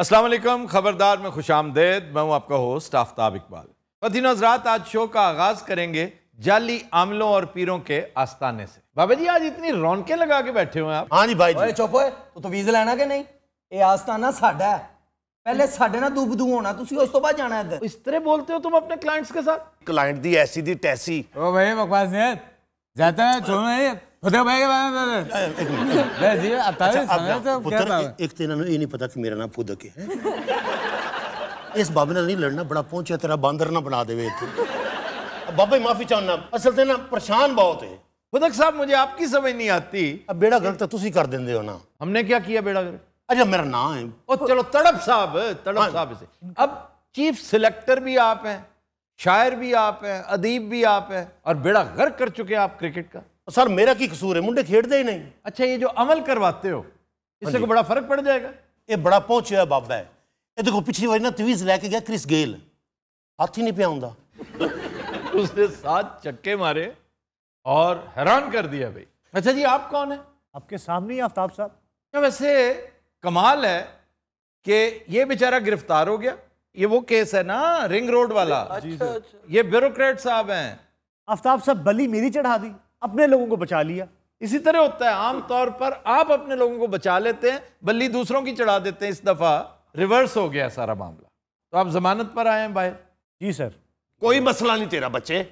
असलम खबरदार में खुश आमदेद मैं हूँ आपका होस्ट आफ्ताब इकबाल पतिन हजरात आज शो का आगाज़ करेंगे जाली आमलों और पीरों के आस्ताने से बाबा जी आज इतनी रौनकें लगा के बैठे हुए आप हाँ जी भाई जी चुप होए तो, तो वीज़ा लेना के नहीं ये आस्ताना साडा है ਪਹਿਲੇ ਸਾਡੇ ਨਾਲ ਦੂ ਬਦੂ ਹੋਣਾ ਤੁਸੀਂ ਉਸ ਤੋਂ ਬਾਅਦ ਜਾਣਾ ਇੱਧਰ ਇਸ ਤਰ੍ਹਾਂ ਬੋਲਤੇ ਹੋ ਤੁਮ ਆਪਣੇ ਕਲਾਇੰਟਸ ਕੇ ਸਾਥ ਕਲਾਇੰਟ ਦੀ ਐਸੀ ਦੀ ਟੈਸੀ ਉਹ ਬਈ ਬਕਵਾਸ जाता है ਹੈ ਛੋੜੋ इस बाबे नहीं लड़ना बड़ा पहुंचे तेरा ना बना माफी चाहना असल ते ना परेशान बहुत है साहब मुझे आपकी समझ नहीं आती अब बेड़ा गलत तुसी कर देंगे हो ना हमने क्या किया बेड़ा गलत अच्छा मेरा नाम है ओ चलो तड़प साहब तड़प साहब से अब चीफ सिलेक्टर भी आप हैं शायर भी आप हैं अदीब भी आप हैं और बेड़ा गर्क कर चुके हैं आप क्रिकेट का सर मेरा की कसूर है मुंडे खेड़ते ही नहीं अच्छा ये जो अमल करवाते हो हाँ इससे को बड़ा फर्क पड़ जाएगा ये बड़ा पहुंचे बाबा है ये देखो पिछली बार ना तवीज लेके गया क्रिस गेल हाथ ही नहीं पे आंदा उसने सात चक्के मारे और हैरान कर दिया भाई अच्छा जी आप कौन है आपके सामने ही आफ्ताब साहब वैसे कमाल है कि ये बेचारा गिरफ्तार हो गया ये वो केस है ना रिंग रोड वाला अच्छा, अच्छा। ये ब्यूरोक्रेट साहब हैं आफ्ताब साहब बली मेरी चढ़ा दी अपने लोगों को बचा लिया इसी तरह होता है आमतौर पर आप अपने लोगों को बचा लेते हैं बल्ली दूसरों की चढ़ा देते हैं इस दफ़ा रिवर्स हो गया सारा मामला तो आप जमानत पर आए हैं भाई जी सर कोई मसला नहीं तेरा बच्चे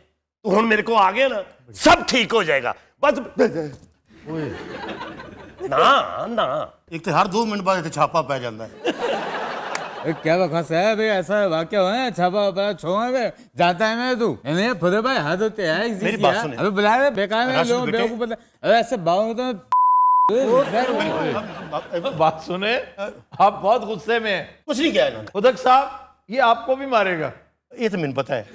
तू हम मेरे को आ गया ना सब ठीक हो जाएगा बस ना ना एक तो हर दो मिनट बाद छापा पै जाता है क्या बखा सह भाई ऐसा वाक्य हो है छापा बड़ा छो है जाता है मैं तू नहीं खुदे भाई हाथ होते है मेरी बात सुन अबे बुला रहे बेकार में लोग बेवकूफ बता अरे ऐसे बाहु तो बात सुने आप बहुत गुस्से में है कुछ नहीं किया इन्होंने खुदक साहब ये आपको भी मारेगा ये तो मैंने पता है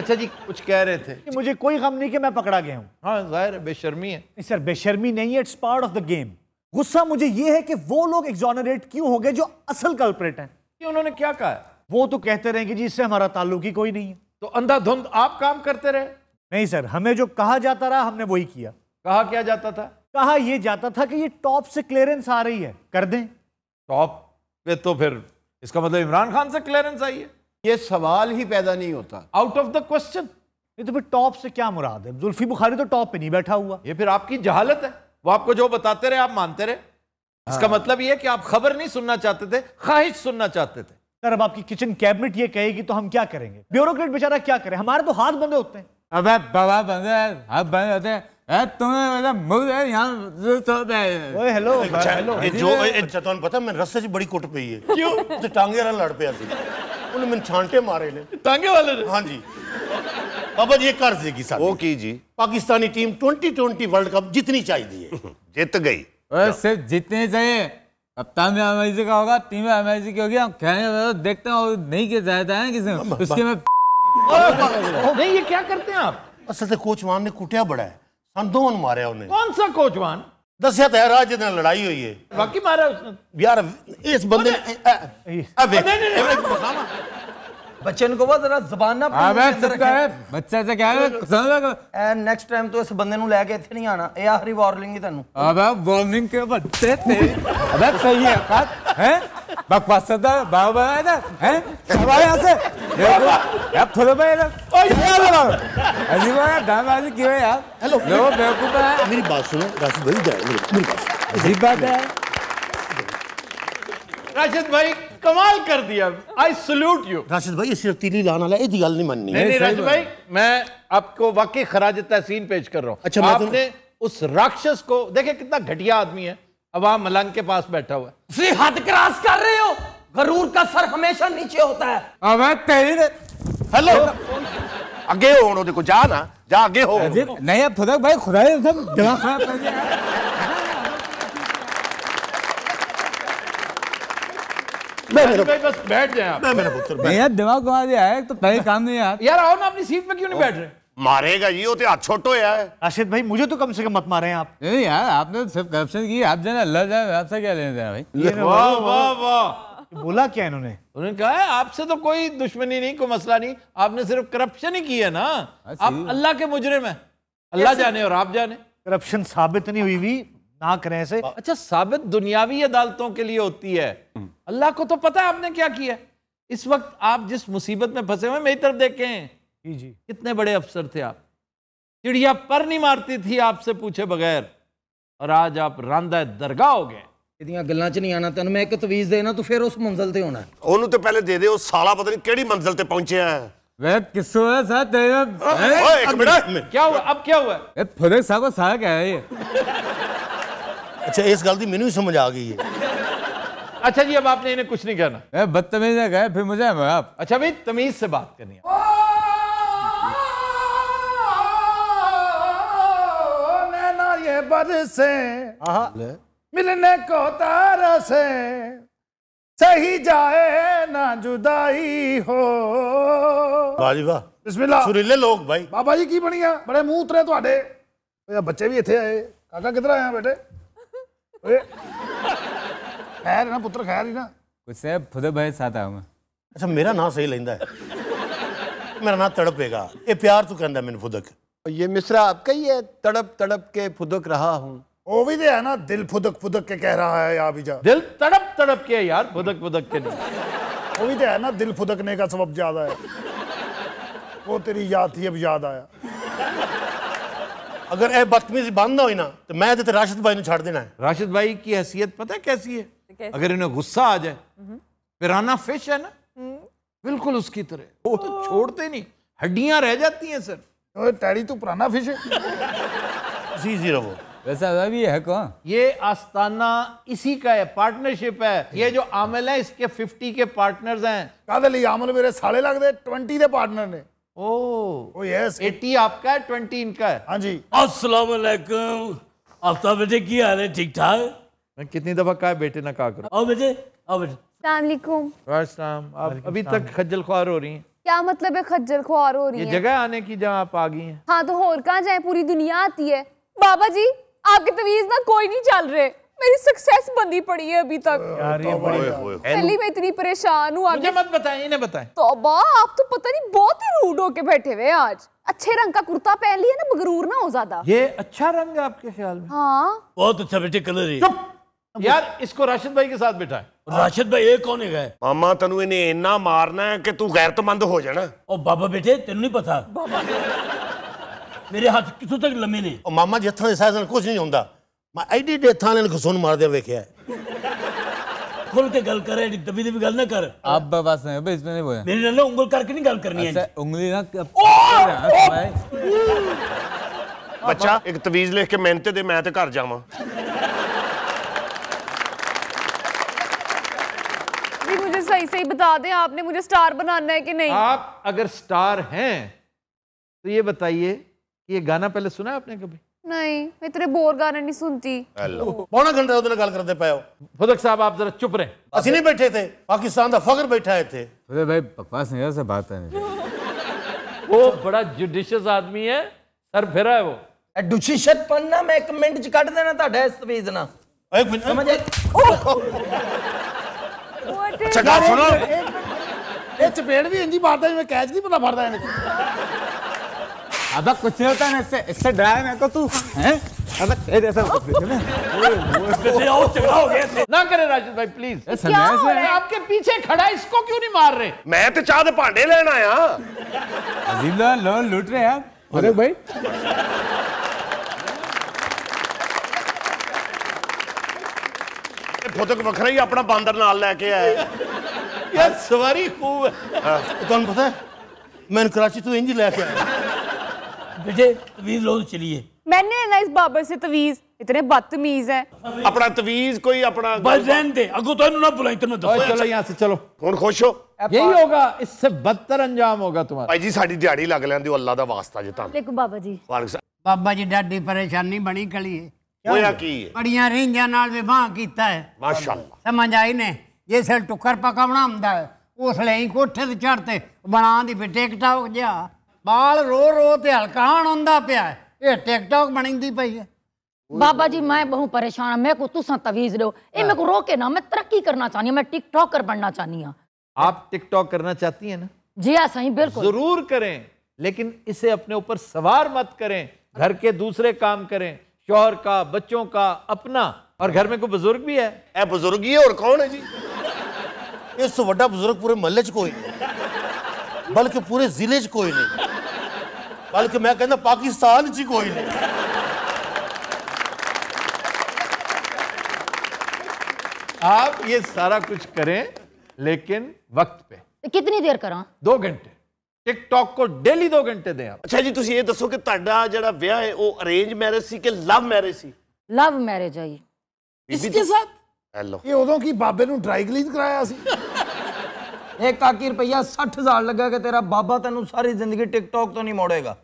अच्छा जी कुछ कह रहे थे मुझे कोई गम नहीं कि मैं पकड़ा गया हूँ हाँ जाहिर है बेशर्मी है सर बेशर्मी नहीं है it's part of the game गुस्सा मुझे यह है कि वो लोग एग्जॉनरेट क्यों हो गए जो असल कल्परेट हैं कि उन्होंने क्या कहा वो तो कहते रहे कि जी इससे हमारा ताल्लुक ही कोई नहीं है तो अंधाधुंध आप काम करते रहे नहीं सर हमें जो कहा जाता रहा हमने वही किया कहा क्या जाता था कहा यह जाता था कि ये टॉप से क्लियरेंस आ रही है कर दें टॉप पे तो फिर इसका मतलब इमरान खान से क्लियरेंस आई है ये सवाल ही पैदा नहीं होता आउट ऑफ द क्वेश्चन ये तो फिर टॉप से क्या मुराद है जुल्फी बुखारी तो टॉप पे नहीं बैठा हुआ ये फिर आपकी जहालत है वो आपको जो बताते रहे आप मानते रहे हाँ। इसका मतलब यह कि आप खबर नहीं सुनना चाहते थे ख्वाहिश सुनना चाहते थे सर अब आपकी किचन कैबिनेट ये कहेगी तो हम क्या करेंगे ब्यूरोक्रेट बेचारा क्या करे हमारे तो हाथ बंदे होते हैं अब बाबा हाथ बंदे होते हैं हेलो हेलो जो चतवन पता मैं रस्से से बड़ी कुट पई है क्यों तो टांगे वाला लड़ 2020 ओए सिर्फ जीतने चाहिए कप्तान भी अमेजी का होगा टीम भी अमेजी की होगी हम कहने देखते हैं नहीं के जाता है किसी उसके में नहीं ये क्या करते हैं आप असल से कोच मान ने कुटिया बड़ा है अंधोन मारा उन्हें कौन सा कोचवान दसिया तो है राज जिद लड़ाई हुई है बाकी मारा उसने यार इस बंदे ने बच्चे को वो जरा ਜ਼ਬਾਨ ਨਾ ਬੱਚਾ ਤੇ ਕਹਿ ਐ ਨੈਕਸਟ ਟਾਈਮ ਤੋਂ ਇਸ ਬੰਦੇ ਨੂੰ ਲੈ ਕੇ ਇੱਥੇ ਨਹੀਂ ਆਣਾ ਇਹ ਆਖਰੀ ਵਾਰਨਿੰਗ ਹੀ ਤੈਨੂੰ ਅਬੇ ਵਾਰਨਿੰਗ ਕੇ ਬੱਚੇ ਤੇ ਅਬੇ ਸਹੀ ਹੈ ਬਾਤ ਹੈ ਬਕਵਾਸ ਦਾ ਬਾਬਾ ਹੈ ਨਾ ਹੈ ਸਵਾਲ ਆ ਸੇ ਦੇਖੋ ਯਾਰ ਥੋੜੇ ਬਈ ਨਾ ਓਏ ਯਾਰ ਅਜੀ ਮੈਂ ਦਾਵਾਜ ਕਿਉਂ ਯਾਰ ਹੈਲੋ ਲੋ ਬੇਕੂਫ ਹੈ ਮੇਰੀ ਬਾਤ ਸੁਣੋ ਰਸ ਬਈ ਜਾ ਮੇਰੀ ਬਾਤ ਅਜੀ ਬਾਤ ਹੈ राशिद भाई कमाल कर दिया आई सल्यूट यू राशिद भाई ये सिर्फ तीली लान वाला गल नहीं मननी नहीं, नहीं राशिद भाई मैं आपको वाकई खराज तहसीन पेश कर रहा हूँ अच्छा तो- आपने उस राक्षस को देखे कितना घटिया आदमी है अब अवाम मलंग के पास बैठा हुआ है हद क्रॉस कर रहे हो गरूर का सर हमेशा नीचे होता है अबे तेरी हेलो आगे हो उन्होंने को जा ना जा आगे हो नहीं अब थोड़ा भाई खुदा ही सब दिमाग खराब कर दिया दिमाग घुमा दिया है तो पहले काम नहीं यार यार आओ ना अपनी सीट पर क्यों नहीं बैठ रहे मारेगा ये होते तो हाथ छोटो यार अशित भाई मुझे तो कम से कम मत मारे आप नहीं यार आपने तो सिर्फ करप्शन की आप जाना अल्लाह जाए आपसे क्या लेने जाए भाई वाह वाह वाह बोला क्या इन्होंने उन्होंने कहा आपसे तो कोई दुश्मनी नहीं कोई मसला नहीं आपने सिर्फ करप्शन ही किया ना हाँ, आप अल्लाह के मुजरे में अल्लाह जाने और आप जाने करप्शन साबित नहीं हुई भी ना करें ऐसे अच्छा साबित दुनियावी अदालतों के लिए होती है हम्म। अल्लाह को तो पता है आपने क्या किया इस वक्त आप जिस मुसीबत में फंसे हुए मेरी तरफ देखें जी जी कितने बड़े अफसर थे आप चिड़िया पर नहीं मारती थी आपसे पूछे बगैर और आज आप रांदा दरगाह हो गए ਇਹਦੀਆਂ ਗੱਲਾਂ 'ਚ ਨਹੀਂ ਆਣਾ है क्या हुआ अब क्या हुआ साहब है अच्छा इस ਗੱਲ ਦੀ ਮੈਨੂੰ ਹੀ ਸਮਝ ਆ ਗਈ ਹੈ अच्छा जी अब आपने इन्हें कुछ नहीं कहना बदतमीज है गए फिर मुझे आप अच्छा भाई तमीज से बात करनी है बद से मिलने को तार से सही जाए ना जुदाई हो सुरीले लोग भाई बाबा जी की बनिया बड़े मुंह उतरे तो बच्चे भी इतने आए काका किधर ਆਇਆ बेटे खैर ना पुत्र खैर ही ना कुछ है खुद भय साथ आऊंगा अच्छा मेरा ਮੇਰਾ सही लेंदा है मेरा ਮੇਰਾ तड़पेगा ये प्यार ਪਿਆਰ कहंदा मेनू फुदक ਫੁਦਕ ये मिसरा आपका ही है तड़प तड़प के फुदक रहा हूं वो भी दे तो है ना दिल फुदक फुदक के कह रहा है या भी जा दिल तड़प तड़प के यार फुदक फुदक के नहीं वो भी दे तो है ना दिल फुदकने का सबब ज्यादा है वो तेरी याद थी अब याद आया अगर ए ਬਦਤਮੀਜ਼ੀ बंद ਨਾ ਹੋਈ ਨਾ ਤੇ ਮੈਂ ਤੇ ਰਾਸ਼ਦ ਭਾਈ ਨੂੰ देना है राशिद भाई की हैसियत पता है कैसी है कैसी? अगर इन्हें गुस्सा आ जाए पिराना फिश है ना बिल्कुल उसकी तरह वो तो छोड़ते नहीं हड्डियां रह जाती हैं सर ओए टैडी तू पुराना फिश है जी जी रहो वैसा अभी है कौन ये आस्ताना इसी का है पार्टनरशिप है ये जो आमिल है इसके 50 के पार्टनर्स हैं कादली आमिल मेरे साले लग लगते 20 के पार्टनर ने ओह यस 80 आपका है 20 इनका है हाँ जी अस्सलाम वालेकुम बेटे की हाल है ठीक ठाक मैं कितनी दफा कहा बेटे ना कहा करो आओ बेटे आओ बेटे आप अभी तक खज्जल ख्वार हो रही हैं क्या मतलब है खज्जल ख्वार हो रही है जगह आने की जहाँ आप आ गई हैं हाँ तो होर कहाँ जाए पूरी दुनिया आती है बाबा जी आपके तवीज ना कोई नहीं चल रहे मेरी सक्सेस बंदी पड़ी है अभी तक तो पहली मैं इतनी परेशान हूँ मुझे मत बताएं इन्हें बताएं तौबा तो आप तो पता नहीं बहुत ही रूड होके बैठे हुए आज अच्छे रंग का कुर्ता पहन लिया ना मगरूर ना हो ज्यादा ये अच्छा रंग है आपके ख्याल में हाँ बहुत अच्छा बेटे कलर है यार इसको राशिद भाई के साथ बैठा है राशिद भाई ये कौन है मामा तेन इन्हें इना मारना है कि तू गैरतमंद हो जाना ओ बाबा बेटे तेन नहीं पता मेरे हाथ कितों तक लम्बे ने मामा जिथों कुछ नहीं होता मैं एडी ॾे थाने हिन खे सोन मारदे वेखे है खुल के गल करे दबी दबी गल ना कर आप बस है बे इसमें नहीं बोले मेरे ना उंगल करके नहीं गल करनी है उंगली ना बच्चा एक तवीज लिख के मेहनत दे मैं तो घर जावा जी मुझे सही सही बता दें आपने मुझे स्टार बनाना है कि नहीं आप अगर स्टार हैं तो ये बताइए ये गाना पहले सुना है आपने कभी नहीं मैं तेरे बोर गाने नहीं सुनती पौना घंटा ਉਹਦੇ ਗੱਲ ਕਰਦੇ ਪਏ ਹੋ ਫੁਦਕ ਸਾਹਿਬ ਆਪ ਜ਼ਰਾ ਚੁੱਪ ਰਹੇ ਅਸੀਂ ਨਹੀਂ ਬੈਠੇ ਥੇ ਪਾਕਿਸਤਾਨ ਦਾ ਫਖਰ ਬੈਠਾ ਹੈ ਥੇ ਅਰੇ ਭਾਈ ਬਕਵਾਸ नहीं ऐसे बात है ਉਹ ਬੜਾ ਜੁਡੀਸ਼ੀਅਸ ਆਦਮੀ ਹੈ ਸਰ ਫੇਰਾ ਹੈ ਉਹ ਜੁਡੀਸ਼ੀਅਤ ਪੰਨਾ ਮੈਂ ਇੱਕ ਮਿੰਟ ਚ ਕੱਢ ਦੇਣਾ ਤੁਹਾਡਾ ਇਸ ਤਵੀਜ਼ ਨਾਲ ਇੱਕ ਮਿੰਟ ਸਮਝ ਚੰਗਾ ਸੁਣੋ ਇਹ ਚਪੇੜ ਵੀ ਇੰਜੀ ਮਾਰਦਾ ਜਿਵੇਂ ਕੈਚ ਨਹੀਂ ਪਤਾ ਫੜਦਾ ਇਹਨੇ अब कुछ होता ना इससे इससे डराया मेरे को तो तू है अब ऐसा ना करे राजेश भाई प्लीज क्या हो रहा है आपके पीछे खड़ा इसको क्यों नहीं मार रहे मैं तो चाह पांडे लेना आया अजीब लोन लूट रहे यार अरे भाई ਫੁੱਦਕ ਵੱਖਰਾ तो ही अपना ਬਾਂਦਰ नाल लेके ਕੇ यार सवारी खूब है हाँ। तुम पता है मैंने कराची तो इंजी लेके आया बेटे तवीज लो चलिए मैंने ना इस बाबर से तवीज इतने बदतमीज हैं अपना तवीज कोई अपना बस रहन दे अगो तो ना बुला इतना दो चलो यहां से चलो कौन खुश हो यही होगा इससे बदतर अंजाम होगा तुम्हारा भाई जी साडी दिहाड़ी लग लेंदी अल्लाह दा वास्ता जी तां देखो बाबा जी बाबा जी डैडी परेशानी बनी कली है ਹੋਇਆ ਕੀ ਹੈ ਬੜੀਆਂ ਰਿੰਜਾਂ ਨਾਲ ਵਿਵਾਹ ਕੀਤਾ ਹੈ ਮਾਸ਼ਾਅੱਲਾ ਸਮਝ ਆਈ ਨੇ ਜਿਸ ਵੇਲੇ ਟੁੱਕਰ ਪਕਾਉਣਾ ਹੁੰਦਾ ਹੈ ਉਸ ਲਈ ਕੋਠੇ ਤੇ ਚੜ੍ਹਦੇ ਬਣਾ ਦੀ ਫਿਰ ਟਿਕਟਾਕ ਜਿਹਾ बाल रो रो ते हल्का ਹੁੰਦਾ ਪਿਆ ये टिकटॉक ਟਿਕਟੌਕ ਬਣਦੀ है बाबा जी मैं बहुत परेशान हूँ मेरे को तुसा तवीज दो ये मेरे को हाँ। रोके ना मैं तरक्की करना चाहनी मैं टिकटॉकर बनना चाहनी हूँ आप टिकटॉक करना चाहती है ना जी हां सही बिल्कुल जरूर करें लेकिन इसे अपने ऊपर सवार मत करें घर के दूसरे काम करें शोहर का बच्चों का अपना और घर में कोई बुजुर्ग भी है ए बुजुर्ग ही है और कौन है जी इस वड्डा तो बुजुर्ग पूरे मोहल्ले च कोई नहीं बल्कि पूरे जिले च कोई नहीं ਬਲਕਿ ਮੈਂ ਕਹਿੰਦਾ ਪਾਕਿਸਤਾਨ 'ਚ ਕੋਈ ਨਹੀਂ ਇਹ ਸਾਰਾ ਕੁਝ ਕਰੇ ਲੇਕਿਨ ਵਕਤ ਪੇ ਤੇ ਕਿੰਨੀ ਦੇਰ ਕਰਾਂ 2 ਘੰਟੇ ਟਿਕਟੌਕ ਕੋ ਡੇਲੀ 2 ਘੰਟੇ ਦੇ ਆ ਅੱਛਾ ਜੀ ਤੁਸੀਂ ਇਹ ਦੱਸੋ ਕਿ ਤੁਹਾਡਾ ਜਿਹੜਾ ਵਿਆਹ ਹੈ ਉਹ ਅਰੇਂਜ ਮੈਰਿਜ ਸੀ ਕਿ ਲਵ ਮੈਰਿਜ ਸੀ ਲਵ ਮੈਰਿਜ ਹੈ ਇਸ ਕੇ ਸਾਥ ਹੈਲੋ ਇਹ ਉਦੋਂ ਕੀ ਬਾਬੇ ਨੂੰ ਡਰਾਈ ਕਲੀਨ ਕਰਾਇਆ ਸੀ ਇੱਕ ਕਾਕੀ ਰੁਪਈਆ 60000 ਲੱਗਾ ਕਿ ਤੇਰਾ ਬਾਬਾ ਤੈਨੂੰ ਸਾਰੀ ਜ਼ਿੰਦਗੀ ਟਿਕਟੌਕ ਤੋਂ ਨਹੀਂ ਮੋੜੇਗਾ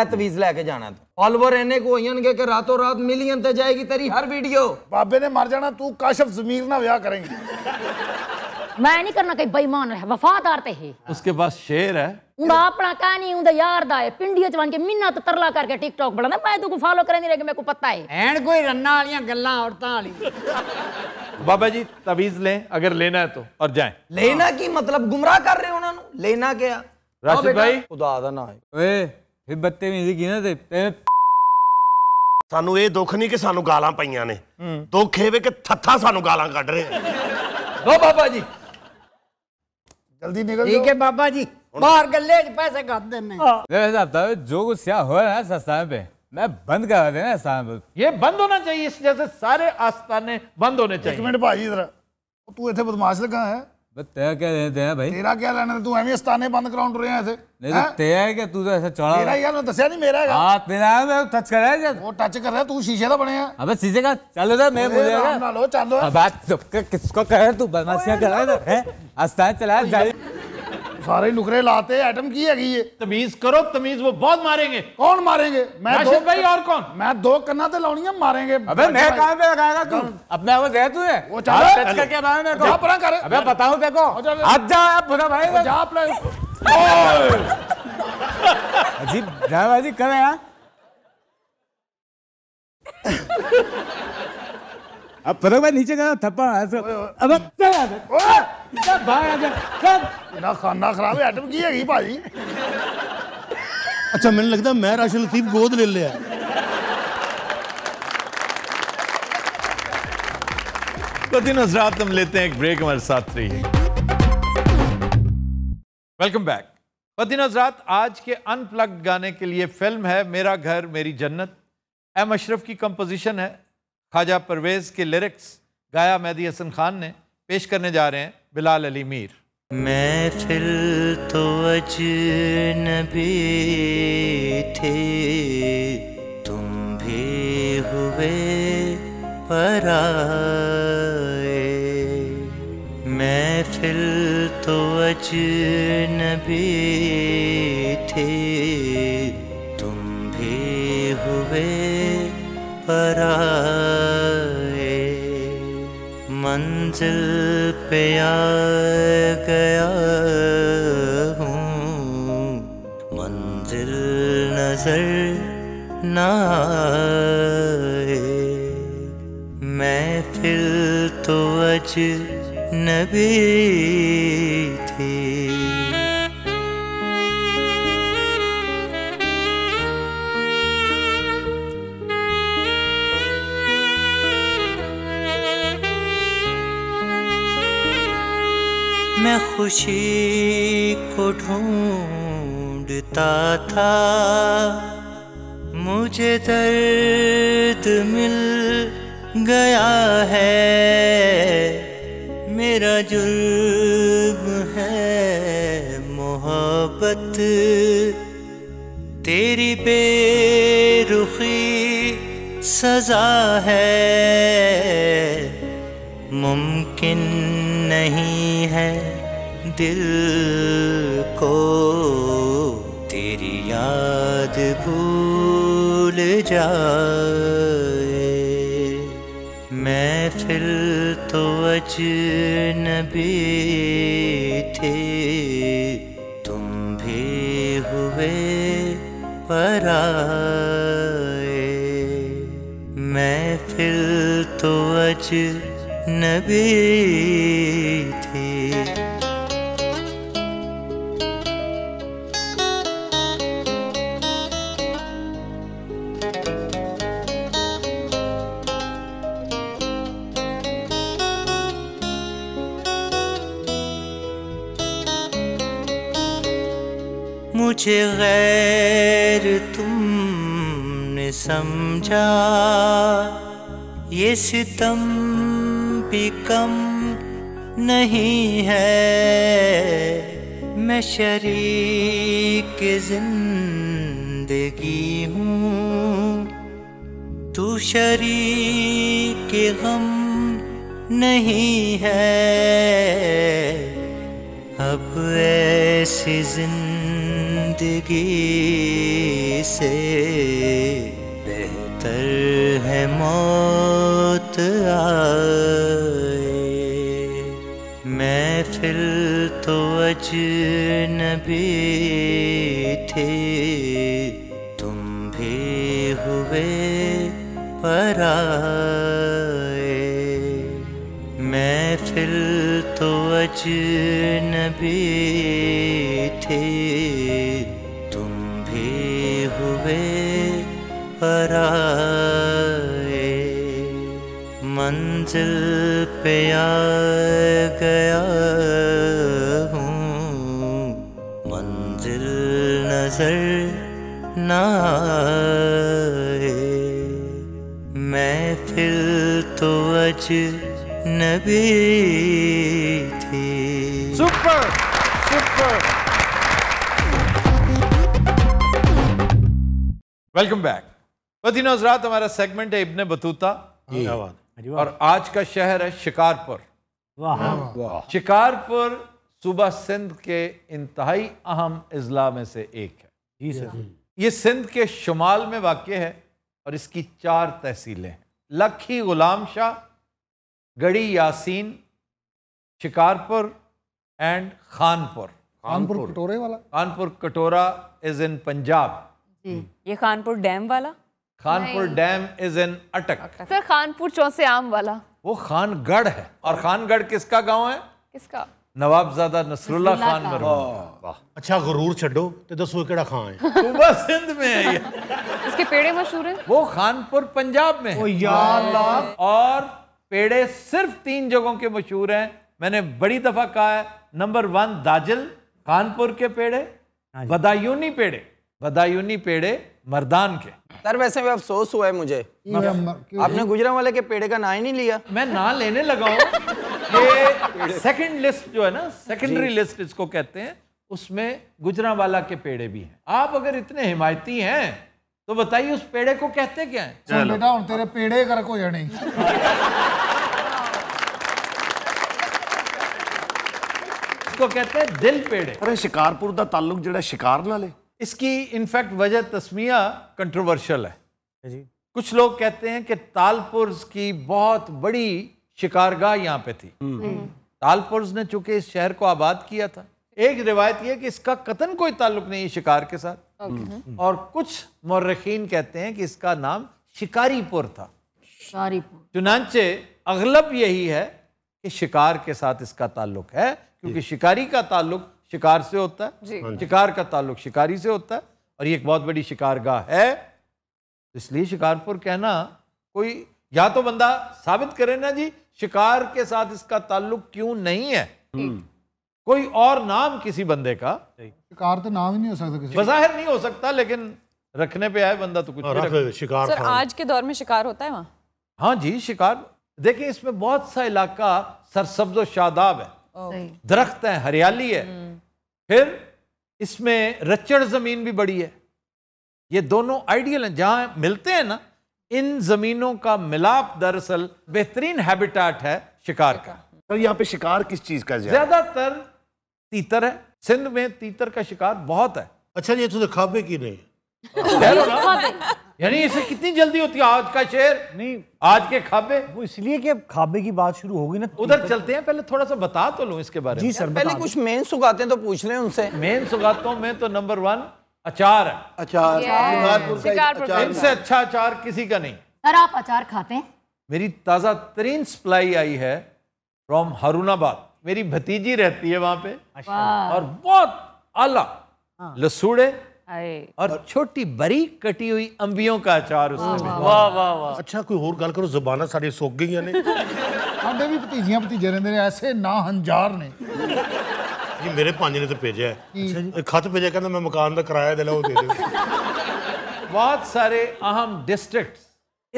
ਐ ਤਵੀਜ਼ ਲੈ ਕੇ ਜਾਣਾ ਤੂੰ ਫਾਲੋਅਰ ਇੰਨੇ ਕੋ ਹੋਈਣਗੇ ਕਿ ਰਾਤੋਂ ਰਾਤ ਮਿਲੀਅਨ ਤੇ ਜਾਏਗੀ ਤੇਰੀ ਹਰ ਵੀਡੀਓ ਬਾਬੇ ਨੇ ਮਰ ਜਾਣਾ ਤੂੰ ਕਾਸ਼ਫ ਜ਼ਮੀਰ ਨਾਲ ਵਿਆਹ ਕਰੇਂਗੀ मैं नहीं करना कहीं बेईमान है वफादार ते है उसके पास शेर है उंदा अपना कहानी उंदा यार दा है पिंडी जवान के मिन्नत तरला करके टिकटॉक बड़ा ना मैं तो को फॉलो करे नहीं रहे मेरे को पता है एंड कोई रन्ना वाली गल्ला औरतां वाली बाबा जी तवीज लें अगर लेना है तो और जाएं लेना की मतलब गुमराह कर रहे हो ना लेना क्या राशिद हाँ भाई खुदा दा ना ओए फिर बदतमीजी की ना ते ਸਾਨੂੰ ਇਹ ਦੁੱਖ ਨਹੀਂ ਕਿ ਸਾਨੂੰ ਗਾਲਾਂ ਪਈਆਂ ਨੇ ਦੁੱਖ ਇਹ ਵੇ ਕਿ ਥੱਥਾ ਸਾਨੂੰ ਗਾਲਾਂ ਕੱਢ ਰਹੇ ਲੋ ਬਾਬਾ ਜੀ ਜਲਦੀ ਨਿਕਲ ਜਾਓ ਠੀਕ ਹੈ ਬਾਬਾ ਜੀ बाहर गले पैसे खाते में हाँ। जो कुछ हो रहा है सस्ता पे मैं बंद करा देना स्थान ये बंद होना चाहिए इस जैसे सारे आस्थाने बंद होने चाहिए एक मिनट भाई इधर तू इतने बदमाश लगा है तेरा क्या लेने हैं भाई तेरा क्या लेने लेना तू एवं आस्थाने बंद कराउंड रहे हैं ऐसे नहीं तो तेरा है क्या तू तो ऐसा चौड़ा तेरा यार मैं दसया नहीं मेरा है हाँ तेरा है मैं टच कर रहा है वो टच कर रहा है तू शीशे का बने हैं अबे हाँ, शीशे का चलो तो मैं बोल रहा हूँ ना लो चलो अब बात तो किसको कर तू बदमाशियां कर रहा है स्थान चला सारे नुकरे लाते आइटम की है ये तमीज करो तमीज वो बहुत मारेंगे कौन मारेंगे मैं दो भाई और कौन मैं दो कन्ना तो लाउनी है मारेंगे अबे मैं कहां पे लगाएगा तू अपने आवाज है तू है वो चलो टच करके बाहर मेरे को जा परा कर अबे बताओ देखो आज जा बुरा भाई जा आप अपने अजीब जाबाजी कर यार अब फरक भाई नीचे गया थप्पा अब चल भाग आजा कब ना खाना खराब है आइटम की है भाई अच्छा मैंने लगता मैं राशिद लतीफ गोद ले लिया तो दिन हजरात हम लेते हैं एक ब्रेक हमारे साथ रहिए वेलकम बैक पतिन हजरात आज के अनप्लग्ड गाने के लिए फिल्म है मेरा घर मेरी जन्नत एम अशरफ की कंपोजिशन है ख्वाजा परवेज़ के लिरिक्स गाया मेहदी हसन खान ने पेश करने जा रहे हैं बिलाल अली मीर मैं फिल तो अजनबी थे तुम भी हुए पराए मैं फिल तो अजनबी थे तुम भी हुए पराए मंजिल पे आ गया हूँ मंजिल नजर ना आए मैं फिर तो अज नबी खुशी को ढूंढता था मुझे दर्द मिल गया है मेरा जुर्म है मोहब्बत तेरी बेरुखी सजा है मुमकिन नहीं है दिल को तेरी याद भूल जाए मैं फिर तो अजनबी थे तुम भी हुए पराए मैं फिर तो अजनबी मुझे गैर तुमने समझा ये सितम भी कम नहीं है मैं शरीक जिंदगी हूँ तू शरीक गम नहीं है अब ऐसी जिंदगी जिंदगी से बेहतर है मौत आए मैं फिर तो अजनबी थे तुम भी हुए पर मैं फिर तो अजनबी थे कराए मंजिल पे आ गया हूँ मंजिल नजर ना आए मैं फिर तो अज नबी थी सुपर सुपर वेलकम बैक मदीन हजरात हमारा सेगमेंट है इब्ने बतूता और आज का शहर है शिकारपुर हाँ। शिकारपुर सुबह सिंध के इंतहाई अहम अजला में से एक है ये सिंध के शुमाल में वाक़ है और इसकी चार तहसीलें हैं लखी गुलाम शाह गढ़ी यासीन शिकारपुर एंड खानपुर खानपुर कटोरे वाला खानपुर कटोरा इज इन पंजाब ये खानपुर डैम वाला खानपुर डैम इज इन अटक सर खानपुर चौसे आम वाला वो खानगढ़ है और खानगढ़ किसका गांव है किसका नवाबजादा नसरुल्ला खान मरूम हाँ। अच्छा गरूर छो तो दसो केड़ा खान है सूबा सिंध में है इसके पेड़े मशहूर है वो खानपुर पंजाब में है यार और पेड़े सिर्फ तीन जगहों के मशहूर हैं मैंने बड़ी दफा कहा है नंबर वन दाजिल खानपुर के पेड़े हाँ बदायूनी पेड़े बदायूनी पेड़े मर्दान के सर वैसे भी अफसोस हुआ है मुझे आपने गुजरा वाले के पेड़े का ना ही नहीं लिया मैं ना लेने लगा हूँ ये सेकंड लिस्ट जो है ना सेकेंडरी लिस्ट इसको कहते हैं उसमें गुजरा वाला के पेड़े भी हैं आप अगर इतने हिमायती हैं तो बताइए उस पेड़े को कहते क्या है बेटा हम तेरे पेड़े कर को जने इसको कहते हैं दिल पेड़े अरे शिकारपुर का ताल्लुक जो शिकार ना ले इसकी इनफैक्ट वजह तस्मिया कंट्रोवर्शल है जी कुछ लोग कहते हैं कि तालपुर की बहुत बड़ी शिकारगाह यहाँ पे थी हम्म। हम्म। तालपुर ने चूंकि इस शहर को आबाद किया था एक रिवायत यह कि इसका कतन कोई ताल्लुक नहीं है शिकार के साथ हम्म। और कुछ मर्रखीन कहते हैं कि इसका नाम शिकारीपुर था शिकारीपुर चुनाचे अगलब यही है कि शिकार के साथ इसका ताल्लुक है क्योंकि शिकारी का ताल्लुक शिकार से होता है हाँ शिकार का ताल्लुक शिकारी से होता है और ये एक बहुत बड़ी शिकारगाह है इसलिए शिकारपुर कहना कोई या तो बंदा साबित करे ना जी शिकार के साथ इसका ताल्लुक क्यों नहीं है हम्म। कोई और नाम किसी बंदे का शिकार तो नाम ही नहीं हो सकता किसी बजाहिर नहीं हो सकता लेकिन रखने पे आए बंदा तो कुछ हाँ, रख, शिकार सर हाँ। आज के दौर में शिकार होता है वहाँ हाँ जी शिकार देखिए इसमें बहुत सा इलाका सरसब्ज शादाब है दरख्त है हरियाली है हम्म। फिर इसमें रचड़ ज़मीन भी बड़ी है ये दोनों आइडियल हैं जहां मिलते हैं ना इन ज़मीनों का मिलाप दरअसल बेहतरीन हैबिटाट है शिकार का तो यहाँ पे शिकार किस चीज़ का ज़्यादातर तीतर है सिंध में तीतर का शिकार बहुत है अच्छा ये तो खाबे की नहीं यानी इसे कितनी जल्दी होती है आज का शेर नहीं आज के खाबे वो इसलिए कि अब खाबे की बात शुरू होगी ना तो उधर तो चलते हैं पहले थोड़ा सा बता तो लो इसके बारे में जी सर पहले कुछ मेन सुगाते हैं तो पूछ लें उनसे मेन सुगातों में तो नंबर वन अचार है अचार इनसे अच्छा अचार किसी का नहीं सर आप अचार खाते हैं मेरी ताज़ा तरीन सप्लाई आई है फ्रॉम हरुणाबाद मेरी भतीजी रहती है वहां पे और बहुत आला हाँ। लसूड़े और छोटी बरी कटी हुई अंबियों का अचार वाह वाह वाह अच्छा कोई और गल करो जबाना सारी सोख गई ने हमें भी भतीजियां भतीजे रेंगे ऐसे ना हंजार ने जी मेरे पांच ने तो भेजे अच्छा खत भेजे कहना मैं मकान का किराया दे लो दे दे बहुत सारे अहम डिस्ट्रिक्ट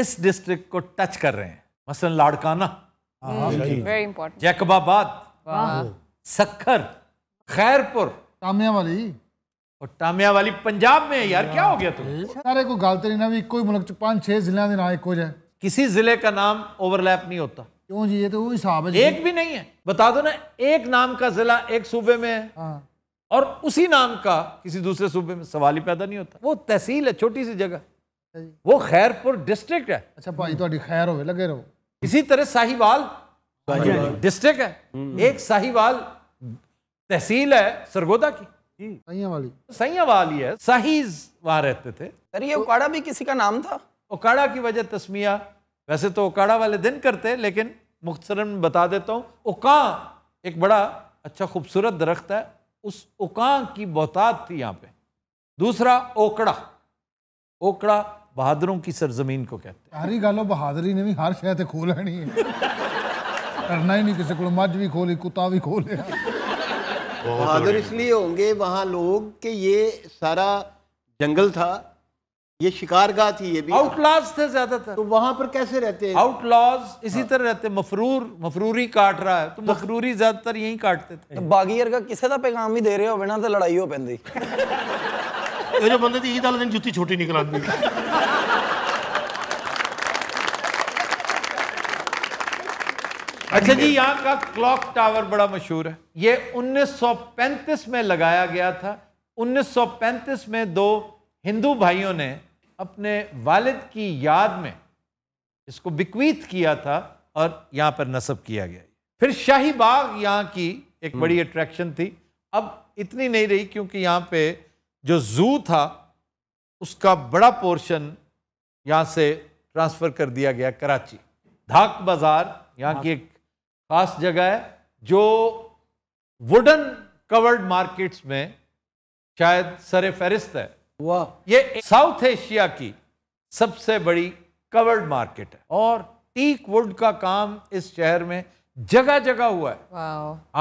इस डिस्ट्रिक्ट को टच कर रहे हैं मसलन लाड़काना वेरी हाँ, हाँ, जैकबाबाद सक्खर खैरपुर कामिया वाली और टामिया वाली पंजाब में यार क्या हो गया तुम सारे को गलत नहीं ना भी ਇੱਕੋ मुल्क पांच छह जिले ਛੇ ਜ਼ਿਲ੍ਹਿਆਂ ਦੇ ਨਾਂ ਇੱਕੋ किसी जिले का नाम ओवरलैप नहीं होता क्यों जी ये तो वो हिसाब है एक भी नहीं है बता दो ना एक नाम का जिला एक सूबे में है हाँ। और उसी नाम का किसी दूसरे सूबे में सवाल ही पैदा नहीं होता वो तहसील है छोटी सी जगह अच्छा वो खैरपुर डिस्ट्रिक्ट है अच्छा भाई तो खैर हो लगे रहो इसी तरह साहिवाल डिस्ट्रिक्ट है हम्म। एक साहिवाल तहसील है सरगोदा की हम्म। सैया वाली सैया वाली है सहीज वहां रहते थे सर ये ओकाड़ा भी किसी का नाम था ओकाड़ा की वजह तस्मिया वैसे तो ओकाड़ा वाले दिन करते लेकिन मुख्तसर में बता देता हूँ ओका एक बड़ा अच्छा खूबसूरत दरख्त है उस ओका की बहतात थी यहाँ पे दूसरा ओकड़ा ओकड़ा बहादुरों की सरजमीन को कहते हैं हरी गालो बहादुरी ने भी हर शहर खोल है है करना ही नहीं किसी को मज भी खोली कुत्ता भी खोले बहादुर हाँ, इसलिए होंगे वहाँ लोग कि ये सारा जंगल था ये शिकारगाह थी ये भी आउटलॉज थे ज्यादातर तो वहां पर कैसे रहते हैं आउटलॉज इसी हाँ। तरह रहते मफरूर मफरूरी काट रहा है तो, तो मफरूरी ज्यादातर यही काटते थे तो बागीर का किसे ਦਾ ਪੈਗਾਮ ਹੀ ਦੇ ਰਹੇ ਹੋਵੇ ਨਾ ਤਾਂ ਲੜਾਈ ਹੋ ਪੈਂਦੀ ਇਹ जो बंदे ਦੀ ईद वाले दिन ਜੁੱਤੀ छोटी निकल आती अच्छा जी यहाँ का क्लॉक टावर बड़ा मशहूर है ये 1935 में लगाया गया था 1935 में दो हिंदू भाइयों ने अपने वालिद की याद में इसको बिकवीत किया था और यहाँ पर नस्ब किया गया फिर शाही बाग यहाँ की एक बड़ी अट्रैक्शन हम्म। थी अब इतनी नहीं रही क्योंकि यहाँ पे जो जू था उसका बड़ा पोर्शन यहाँ से ट्रांसफ़र कर दिया गया कराची धाक बाज़ार यहाँ की हाँ। एक खास जगह है जो वुडन कवर्ड मार्केट्स में शायद सरे फहरिस्त है वाह ये साउथ एशिया की सबसे बड़ी कवर्ड मार्केट है और टीक वुड का काम इस शहर में जगह जगह हुआ है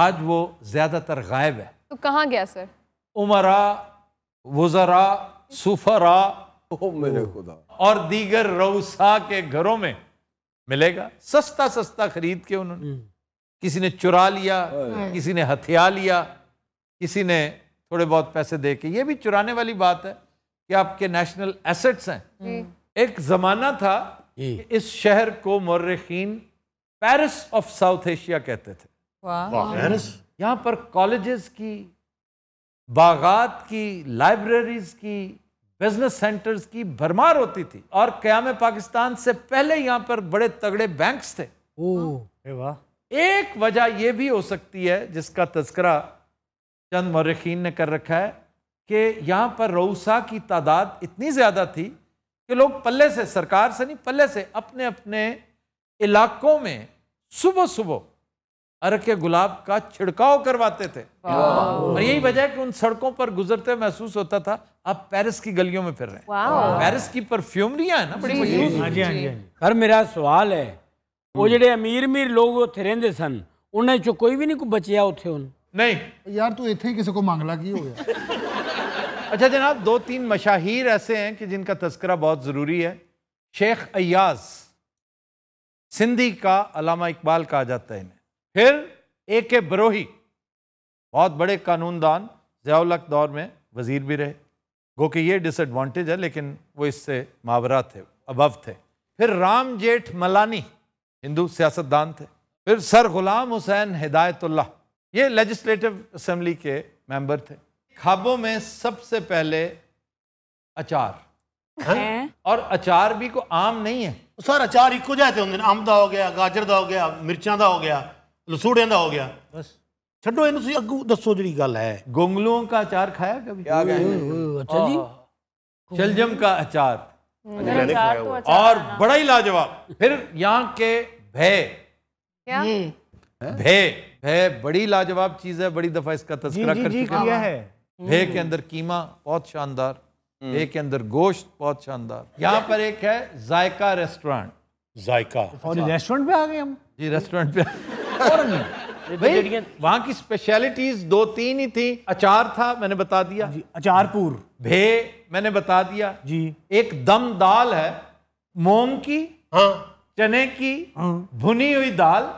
आज वो ज्यादातर गायब है तो कहाँ गया सर उमरा वजरा सुफरा ओ मेरे खुदा और दीगर रउसा के घरों में मिलेगा सस्ता सस्ता खरीद के उन्होंने हम्म। किसी ने चुरा लिया हाँ। किसी ने हथिया लिया किसी ने थोड़े बहुत पैसे दे के ये भी चुराने वाली बात है कि आपके नेशनल एसेट्स हैं एक ज़माना था कि इस शहर को मर्रखीन पेरिस ऑफ साउथ एशिया कहते थे पेरिस यहाँ पर कॉलेजेस की बागात की लाइब्रेरीज की बिजनेस सेंटर्स की भरमार होती थी और क्याम पाकिस्तान से पहले यहाँ पर बड़े तगड़े बैंक्स थे ओ हाँ। वाह एक वजह यह भी हो सकती है जिसका तस्करा चंद मरखीन ने कर रखा है कि यहाँ पर रऊसा की तादाद इतनी ज़्यादा थी कि लोग पल्ले से सरकार से नहीं पल्ले से अपने अपने इलाकों में सुबह सुबह अरक गुलाब का छिड़काव करवाते थे और यही वजह है कि उन सड़कों पर गुजरते महसूस होता था आप पेरिस की गलियों में फिर रहे हैं पेरिस की परफ्यूमरिया है ना बड़ी मशहूर सर मेरा सवाल है वो हम्म। जो अमीर अमीर लोग ਉੱਥੇ रेंदे सन उन्हें जो कोई भी नहीं ਕੋ बचिया ਉੱਥੇ नहीं यार तू इतने ही किसी को मांगला की हो गया अच्छा जनाब दो तीन मशाहिर ऐसे हैं कि जिनका तस्करा बहुत ज़रूरी है शेख अयाज सिंधी का अलामा इकबाल कहा जाता है इन्हें फिर ए के बरोही बहुत बड़े कानूनदान जयालक दौर में वजीर भी रहे गो कि ये डिसएडवांटेज है लेकिन वो इससे मावरा थे अबव थे फिर राम जेठ मलानी हिंदू सियासतदान थे फिर सर गुलाम हुसैन हिदायतुल्ला ये लेजिस्लेटिव असम्बली के मेंबर थे खाबों में सबसे पहले अचार और अचार भी को आम नहीं है सर अचार इको जाते होंगे आम का हो गया गाजर का हो गया मिर्चा का हो गया लसूड़े का हो गया बस ਛੱਡੋ इन अगू दसो जी गल है गोंगलुओं का अचार खाया कभी क्या अच्छा हाँ। शलजम का अचार मैंने खाया हुआ और बड़ा ही लाजवाब फिर यहाँ के भय भय भय बड़ी लाजवाब चीज है बड़ी दफा इसका तस्करा कर चुका है भय के hmm. अंदर कीमा बहुत शानदार hmm. भय के अंदर गोश्त बहुत शानदार यहाँ पर एक है जायका रेस्टोरेंट जायका अच्छा। रेस्टोरेंट पे आ गए हम जी रेस्टोरेंट पे वहां की स्पेशलिटीज दो तीन ही थी अचार था मैंने बता दिया जी अचारपुर भे मैंने बता दिया जी एक दम दाल है मोंग की हाँ चने की हाँ। भुनी हुई दाल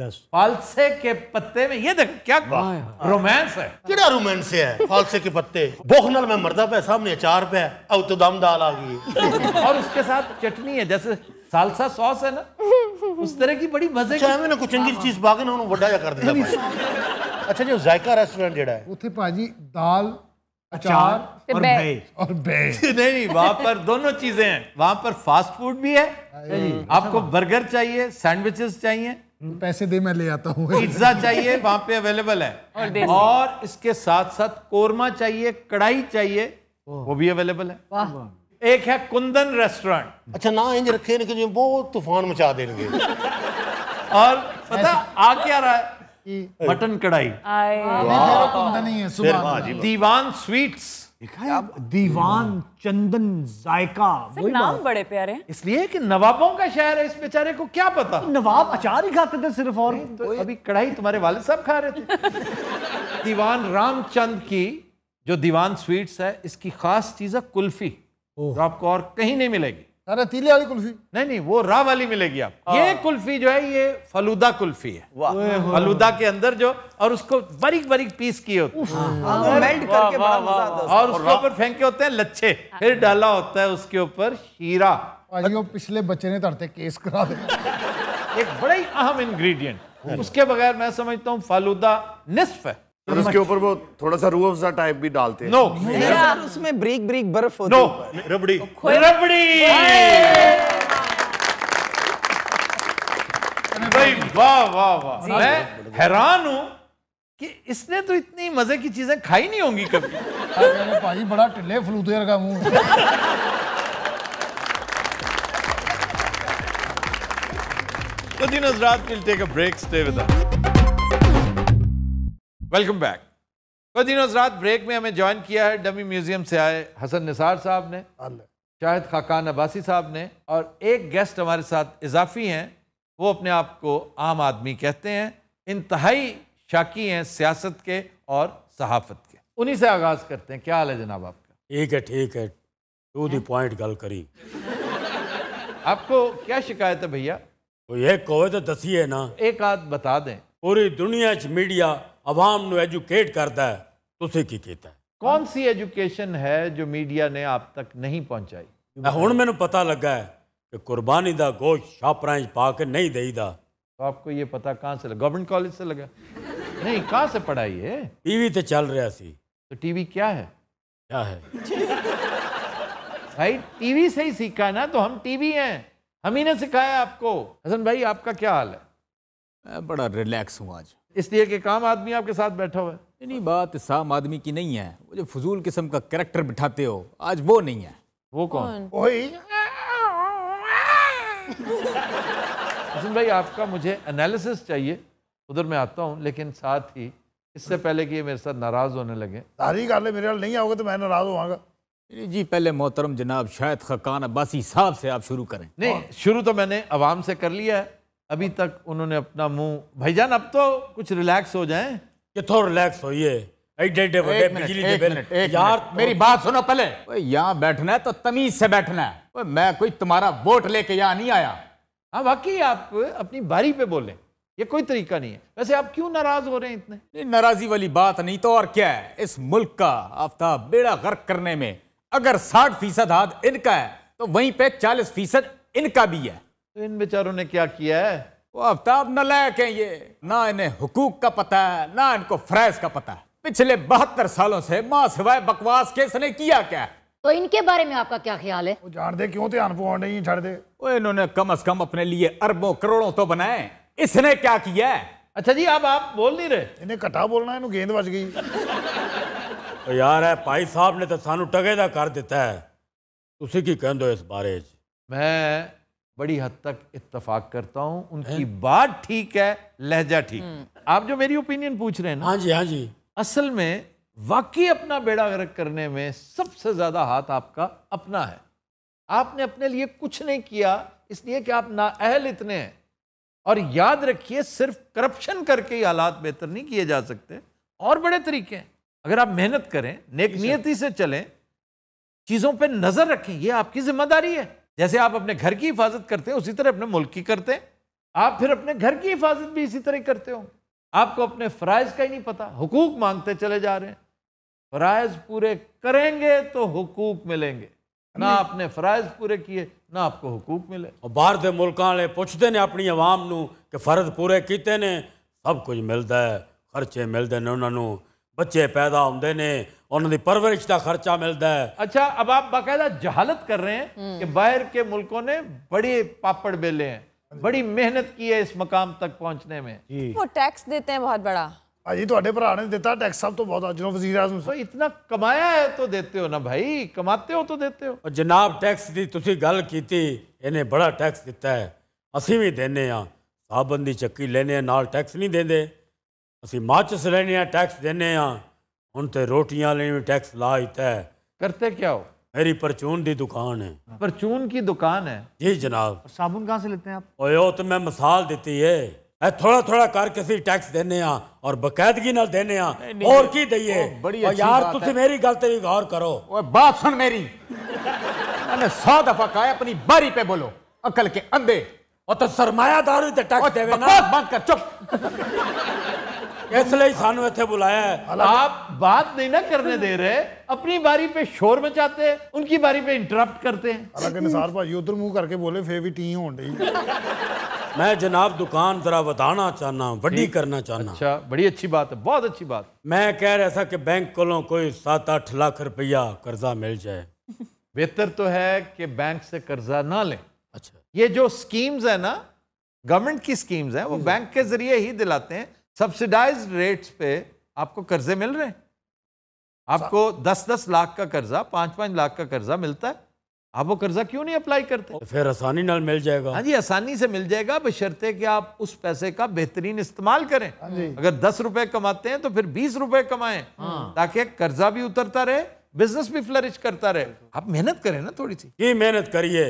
फालसे के पत्ते में ये देख क्या रोमांस है क्या रोमांस है फालसे के पत्ते बोखनल में मर्दा पे सामने अचार पे अब तो दम दाल आ गई और उसके साथ चटनी है जैसे सालसा सॉस है ना उस तरह की बड़ी मजे ਚਾਹੇ ਮੈਂ ਕੋਈ ਚੰਗੀ ਚੀਜ਼ ਪਾ ਕੇ ਨਾ ਉਹਨੂੰ ਵੱਡਾ ਜਿਹਾ ਕਰ ਦਿੰਦਾ ਭਾਈ। ਅੱਛਾ ਜੀ ਉਹ ਜ਼ਾਇਕਾ ਰੈਸਟੋਰੈਂਟ ਜਿਹੜਾ ਹੈ ਉੱਥੇ ਭਾਜੀ ਦਾਲ ਅਚਾਰ ਤੇ और बै- नहीं नहीं अच्छा, वहां पर दोनों चीजें हैं वहां पर फास्ट फूड भी है हाँ आपको बर्गर चाहिए सैंडविचेस चाहिए पैसे दे मैं ले आता हूँ पिज्जा चाहिए वहां पे अवेलेबल है देसी। और इसके साथ साथ कोरमा चाहिए कढ़ाई चाहिए वो भी अवेलेबल है वाह एक है कुंदन रेस्टोरेंट अच्छा ना इंज रखे ने बहुत तूफान मचा देंगे और पता आ क्या रहा है मटन कढ़ाई हाँ। हाँ दीवान स्वीट्स दीवान चंदन जायका नाम बड़े प्यारे इसलिए कि नवाबों का शहर है इस बेचारे को क्या पता तो नवाब अचार ही खाते थे सिर्फ और तो अभी कढ़ाई तुम्हारे वाले सब खा रहे थे दीवान रामचंद की जो दीवान स्वीट्स है इसकी खास चीज है कुल्फी जो आपको और कहीं नहीं मिलेगी तीले वाली कुल्फी नहीं नहीं वो रा वाली मिलेगी आप ये हाँ। कुल्फी जो है ये फलूदा कुल्फी है फलूदा के अंदर जो और उसको बारीक बारीक पीस किए होते हैं और उसके ऊपर फेंके होते हैं लच्छे हाँ। फिर डाला होता है उसके ऊपर हीरा पिछले बच्चे ने तड़ते केस करा दे एक बड़ा ही अहम इंग्रेडिएंट हाँ। उसके बगैर मैं समझता हूँ फालूदा निस्फ है और उसके ऊपर वो थोड़ा सा रूह अफजा टाइप भी डालते हैं नो सर उसमें ब्रेक ब्रेक बर्फ होती नो रबड़ी रबड़ी भाई वाह वाह वाह मैं हैरान हूं कि इसने तो इतनी मजे की चीजें खाई नहीं होंगी कभी भाई बड़ा टिल्ले फ्लूतेर का मुंह तो दिन हजरात मिलते take break stay with us welcome back दिन रात ब्रेक में हमें ज्वाइन किया है डमी म्यूजियम से आए हसन निसार साहब ने शाहिद खाकान अब्बासी साहब ने और एक गेस्ट हमारे साथ इजाफी हैं वो अपने आप को आम आदमी कहते हैं इंतहाई शाकी हैं सियासत के और सहाफत के उन्हीं से आगाज़ करते हैं क्या हाल है जनाब आपका ठीक है ठीक है टू दी पॉइंट गल करी आपको क्या शिकायत है भैया तो ये कहो तो दसी है ना एक आध बता दें पूरी दुनिया मीडिया ਆਵਾਮ एजुकेट करता है ਹੈ तो की ਕੀ ਕੀਤਾ ਕੌਣ ਸੀ ਐਜੂਕੇਸ਼ਨ ਹੈ ਜੋ ਮੀਡੀਆ ਨੇ ਆਪ ਤੱਕ ਨਹੀਂ ਪਹੁੰਚਾਈ ਹੁਣ ਮੈਨੂੰ ਪਤਾ ਲੱਗਾ कि कुर्बानी का गोश्त छापरा पा के नहीं दई दा तो आपको ये पता कहाँ से लगा गवर्नमेंट कॉलेज से लगा नहीं कहाँ से पढ़ाई है टीवी तो चल रहा सी तो टीवी क्या है क्या है भाई टीवी से ही सीखा है ना तो हम टीवी हैं हम ही ने सिखाया आपको हसन भाई आपका क्या हाल है मैं बड़ा रिलैक्स हूँ आज इसलिए कि काम आदमी आपके साथ बैठा हुआ है नहीं, बात साम आदमी की नहीं है वो जो फजूल किस्म का करेक्टर बिठाते हो आज वो नहीं है वो कौन वही हसन भाई आपका मुझे एनालिसिस चाहिए उधर मैं आता हूँ लेकिन साथ ही इससे पहले कि ये मेरे साथ नाराज़ होने लगे तारीख गाले मेरे हाल नहीं आओगे तो मैं नाराज़ होगा जी पहले मोहतरम जनाब शायद खकान अब्बासी साहब से आप शुरू करें नहीं शुरू तो मैंने आवाम से कर लिया है अभी तक उन्होंने अपना मुंह भाईजान अब तो कुछ रिलैक्स हो जाए कितो रिलैक्स हो ये तो- मेरी बात सुनो पहले यहाँ बैठना है तो तमीज से बैठना है मैं कोई तुम्हारा वोट लेके यहाँ नहीं आया हाँ वाकई आप अपनी बारी पे बोले ये कोई तरीका नहीं है वैसे आप क्यों नाराज हो रहे हैं इतने नहीं नाराजी वाली बात नहीं तो और क्या है इस मुल्क का आफ्ताब बेड़ा गर्क करने में अगर साठ फीसद हाथ इनका है तो वहीं पे चालीस फीसद इनका भी है तो इन बेचारों ने क्या किया है वो आफ्ताब न लायक हैं ये ना इन्हें हुकूक का पता है ना इनको फ्रैज का पता है पिछले बहत्तर सालों से माँ सिवाय बकवास के इसने किया क्या है तो इनके बारे में आपका क्या ख्याल है वो जान दे क्यों ध्यान पवान नहीं छड़ दे वो इन्होंने कम अज कम अपने लिए अरबों करोड़ों तो बनाए इसने क्या किया है अच्छा जी अब आप बोल नहीं रहे इन्हें कटा बोलना है गेंद बज गई तो यार है भाई साहब ने तो सानू टगे का कर दिता है तुसी की कह दो इस बारे मैं बड़ी हद तक इतफाक करता हूँ उनकी है? बात ठीक है लहजा ठीक हम्म। आप जो मेरी ओपिनियन पूछ रहे हैं ना हाँ जी हाँ जी असल में वाकई अपना बेड़ा गर्क करने में सबसे ज़्यादा हाथ आपका अपना है आपने अपने लिए कुछ नहीं किया इसलिए कि आप नाअहल इतने हैं और याद रखिए सिर्फ करप्शन करके ही हालात बेहतर नहीं किए जा सकते और बड़े तरीके हैं अगर आप मेहनत करें नेक नियति से चलें चीज़ों पर नज़र रखें यह आपकी जिम्मेदारी है जैसे आप अपने घर की हिफाजत करते हैं उसी तरह अपने मुल्क की करते हैं आप फिर अपने घर की हिफाजत भी इसी तरह करते हो आपको अपने फ़राइज़ का ही नहीं पता हुकूक मांगते चले जा रहे हैं फ़राइज़ पूरे करेंगे तो हुकूक मिलेंगे ना आपने फराइज पूरे किए ना आपको हकूक मिले और बाहर के मुल्क वाले पूछते ਨੇ अपनी ਆਵਾਮ ਨੂੰ कि फर्ज पूरे किए ने सब कुछ मिलता है खर्चे मिलते हैं उन्होंने बच्चे पैदा होंगे ने उन्होंने परवरिश का खर्चा मिलता है अच्छा अब आप बाकायदा जहालत कर रहे हैं हम्म। कि बाहर के मुल्कों ने बड़े पापड़ बेले हैं बड़ी मेहनत की है इस मकाम तक पहुंचने में वो टैक्स देते हैं बहुत बड़ा भाजी थोड़े भरा ने दिता टैक्स सब तो बहुत जो वजीर आजम तो इतना कमाया है तो देते हो ना भाई कमाते हो तो देते हो जनाब टैक्स की तुम गल की इन्हें बड़ा टैक्स दिता है असं भी देने हाँ चक्की लेने टैक्स नहीं देंगे ਅਸੀਂ ਮਾਚਸ ਲੈਣੇ ਆ ਟੈਕਸ ਦੇਨੇ ਆ ਹੁਣ ਤੇ ਰੋਟੀਆਂ ਲੈਣੀ ਵੀ ਟੈਕਸ ਲਾ करते क्या हो मेरी परचून की दुकान है हाँ। परचून की दुकान है जी जनाब साबुन कहाँ से लेते हैं आप ओयो तो मैं मिसाल देती है ए, थोड़ा थोड़ा करके सी टैक्स देने आ और बकायदगी ना देने आ नहीं, नहीं, और की दइए और यार तुसी मेरी गल भी गौर करो ओए बात सुन मेरी मैंने सौ दफा कहा अपनी बारी पे बोलो अकल के अंधे और तो सरमायादारी ते टैक्स देवे ना बंद कर चुप इसलिए सानू इतने बुलाया है आप बात नहीं ना करने दे रहे अपनी बारी पे शोर मचाते हैं उनकी बारी पे इंटरप्ट करते हैं हालांकि निसार भाई उधर मुंह करके बोले फिर भी टी हो रही मैं जनाब दुकान जरा बताना चाहना बड़ी करना चाहना अच्छा बड़ी अच्छी बात है बहुत अच्छी बात मैं कह रहा था कि बैंक को कोई सात आठ लाख रुपया कर्जा मिल जाए बेहतर तो है कि बैंक से कर्जा ना लें अच्छा ये जो स्कीम्स है ना गवर्नमेंट की स्कीम्स हैं वो बैंक के जरिए ही दिलाते हैं सब्सिडाइज रेट्स पे आपको कर्जे मिल रहे हैं आपको दस दस लाख का कर्जा पांच पांच लाख का कर्जा मिलता है आप वो कर्जा क्यों नहीं अप्लाई करते फिर आसानी नाल मिल जाएगा हाँ जी आसानी से मिल जाएगा बशर्ते कि आप उस पैसे का बेहतरीन इस्तेमाल करें हाँ अगर दस रुपए कमाते हैं तो फिर बीस रुपए कमाएं हाँ। ताकि कर्जा भी उतरता रहे बिजनेस भी फ्लरिश करता रहे आप मेहनत करें ना थोड़ी सी की मेहनत करिए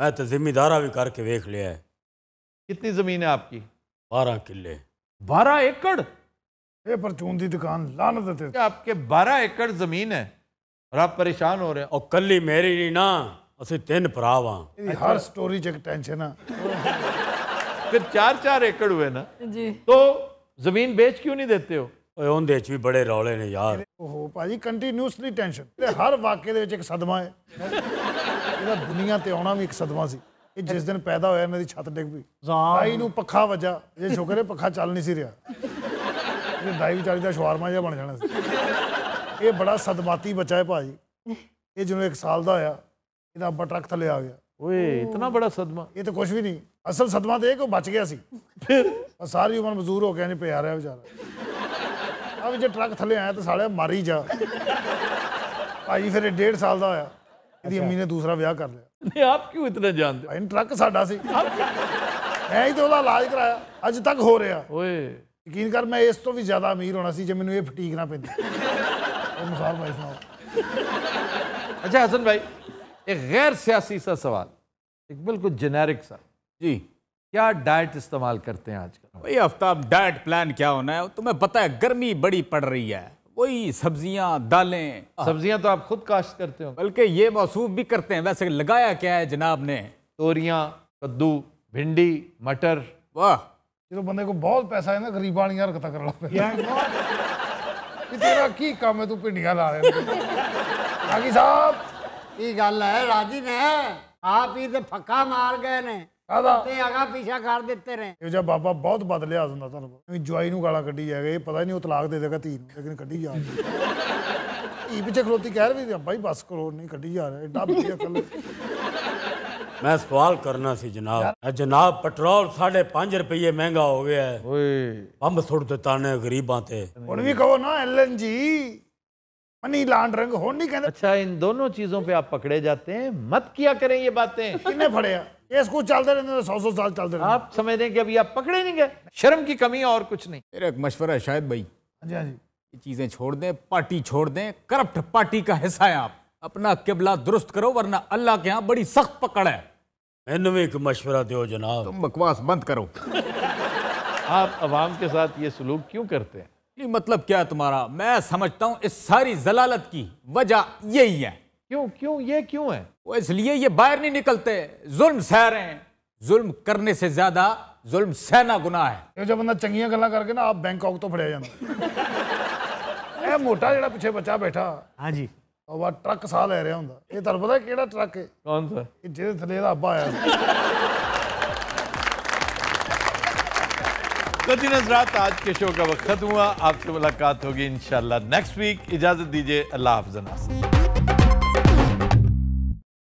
मैं तो जिम्मेदारा भी करके देख लिया है कितनी जमीन है आपकी बारह किले बारह एकड़ परचून की दुकान लानत आपके बारह एकड़ जमीन है और आप परेशान हो रहे हो और कली मेरी नहीं ना असि तीन भरा वा हर स्टोरी च टेंशन है फिर चार चार एकड़ हुए ना जी तो जमीन बेच क्यों नहीं देते हो ਉਹਦੇ ਚ ਵੀ ਬੜੇ ਰੌਲੇ ਨੇ ਯਾਰ ਓਹੋ ਭਾਜੀ ਕੰਟੀਨਿਊਸਲੀ ਟੈਨਸ਼ਨ ਤੇ ਹਰ ਵਾਕੇ ਦੇ ਵਿੱਚ ਇੱਕ ਸਦਮਾ ਹੈ ਇਹ ਜਿਸ ਦਿਨ ਪੈਦਾ ਹੋਇਆ ਇਹਨਾਂ ਦੀ ਛੱਤ ਡਿੱਗ ਪਈ ਦਾਈ ਨੂੰ ਪੱਖਾ ਵਜਾ ਜੇ ਸ਼ੁਕਰ ਹੈ ਪੱਖਾ ਚੱਲ ਨਹੀਂ ਸੀ ਰਿਹਾ ਇਹ ਦਾਈ ਵਿਚਾਰੀ ਦਾ ਸ਼ਵਾਰਮਾ ਜਿਹਾ ਬਣ ਜਾਣਾ ਸੀ ਇਹ ਬੜਾ ਸਦਮਾਤੀ ਬੱਚਾ ਹੈ ਭਾਜੀ ਇਹ ਜਦੋਂ 1 ਸਾਲ ਦਾ ਹੋਇਆ ਇਹਦਾ ਅੱਬਾ ਟਰੱਕ ਥੱਲੇ ਆ ਗਿਆ ਓਏ ਇਤਨਾ ਬੜਾ ਸਦਮਾ ਇਹ ਤਾਂ ਕੁਝ ਵੀ ਨਹੀਂ ਅਸਲ ਸਦਮਾ ਤੇ ਇਹ ਕਿ ਬਚ ਗਿਆ ਸੀ ਫਿਰ ਸਾਰੀ ਉਮਰ ਮਜ਼ਦੂਰ ਹੋ ਗਿਆ ਨਹੀਂ ਪਿਆ ਰਿਹਾ ਵਿਚਾਰਾ ਆ ਵੀ ਜੇ ਟਰੱਕ ਥੱਲੇ ਆਇਆ ਤਾਂ ਸਾਲਿਆ ਮਾਰੀ ਜਾ ਭਾਈ ਫਿਰ 1.5 ਸਾਲ ਦਾ ਹੋਇਆ अच्छा। अम्मी ने दूसरा विह कर लिया नहीं आप क्यों इतने जानते भाई ट्रक साडा मैं ही तो इलाज कराया अज तक हो रहा यकीन कर मैं इस तो भी ज्यादा अमीर होना जो मैंने ये फटीक ना पी मुसार भाई सुना अच्छा हसन भाई एक गैर सियासी सा सवाल एक बिल्कुल जेनेरिक सा जी क्या डाइट इस्तेमाल करते हैं आजकल भाई आफ्ताब डाइट प्लान क्या होना है तुम्हें तो पता है गर्मी बड़ी पड़ रही है वही सब्जियां दालें हाँ। सब्जियां तो आप खुद काश्त करते हो बल्कि ये मौसू भी करते हैं वैसे लगाया क्या है जनाब ने तोरियां कद्दू भिंडी मटर वाह ये तो बंदे को बहुत पैसा है ना गरीबान यार कथा कर पैसा तेरा की काम है तू भिंडिया ला रहे साहब ये गल है राजी ने आप ही तो फका मार गए ने जनाब पेट्रोल साढ़े पांच रुपये महंगा हो गया है पंप सुट दिता ने गरीबा ते भी कहो ना एलएनजी मनी लॉन्ड्रिंग हो नहीं कहते अच्छा इन दोनों चीजों पे आप पकड़े जाते हैं मत किया करें ये बातें किने फड़े केस कुछ चलते रहते सौ सौ साल चलते रहते आप समझ दें कि अभी आप पकड़े नहीं गए शर्म की कमी और कुछ नहीं मेरा एक मशवरा शायद भाई हाँ जी हाँ जी ये चीज़ें छोड़ दें पार्टी छोड़ दें करप्ट पार्टी का हिस्सा है आप अपना किबला दुरुस्त करो वरना अल्लाह के यहाँ बड़ी सख्त पकड़ है मैंने भी एक मशवरा दो जनाब तुम बकवास बंद करो आप आवाम के साथ ये सलूक क्यों करते हैं नहीं मतलब क्या है तुम्हारा मैं समझता हूँ इस सारी जलालत की वजह यही है क्यों क्यों ये क्यों है वो इसलिए ये बाहर नहीं निकलते जुल्म सह रहे हैं जुल्म करने से ज्यादा जुल्म सहना गुना है जो बंदा चंगिया गल करके ना आप बैंकॉक तो फड़े जाता ਇਹ मोटा ਜਿਹੜਾ ਪਿੱਛੇ बचा बैठा हाँ जी नजरात आज के शो का वक्त खत्म हुआ आपसे मुलाकात होगी इंशाल्लाह नेक्स्ट वीक इजाजत दीजिए अल्लाह हाफजना